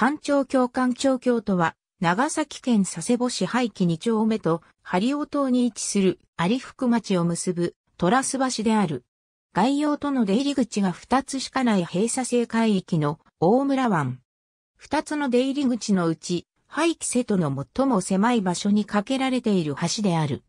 官庁教官庁教とは、長崎県佐世保市廃棄二丁目と、針尾島に位置する有福町を結ぶ、トラス橋である。外洋との出入り口が二つしかない閉鎖性海域の大村湾。二つの出入り口のうち、廃棄瀬戸の最も狭い場所に架けられている橋である。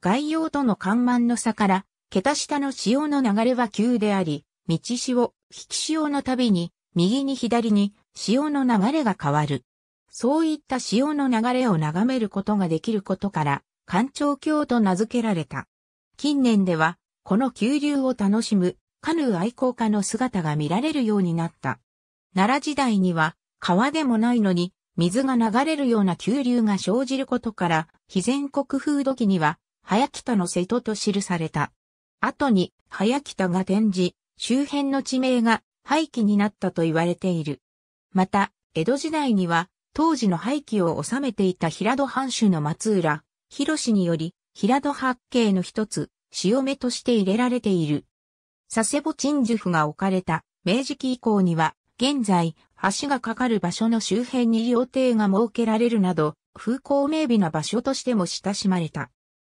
外洋との干満の差から、桁下の潮の流れは急であり、道潮、引き潮のたびに、右に左に潮の流れが変わる。そういった潮の流れを眺めることができることから、干潮橋と名付けられた。近年では、この急流を楽しむカヌー愛好家の姿が見られるようになった。奈良時代には、川でもないのに、水が流れるような急流が生じることから、非前国風土記には、早北の瀬戸と記された。後に、早北が転じ、周辺の地名が廃棄になったと言われている。また、江戸時代には、当時の廃棄を収めていた平戸藩主の松浦、広により、平戸八景の一つ、潮目として入れられている。佐世保鎮守府が置かれた明治期以降には、現在、橋が架かる場所の周辺に料亭が設けられるなど、風光明媚な場所としても親しまれた。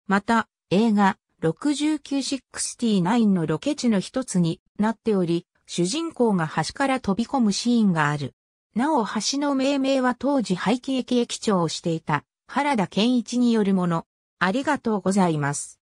また、映画、6969のロケ地の一つになっており、主人公が橋から飛び込むシーンがある。なお橋の命名は当時廃棄駅駅長をしていた原田健一によるもの。ありがとうございます。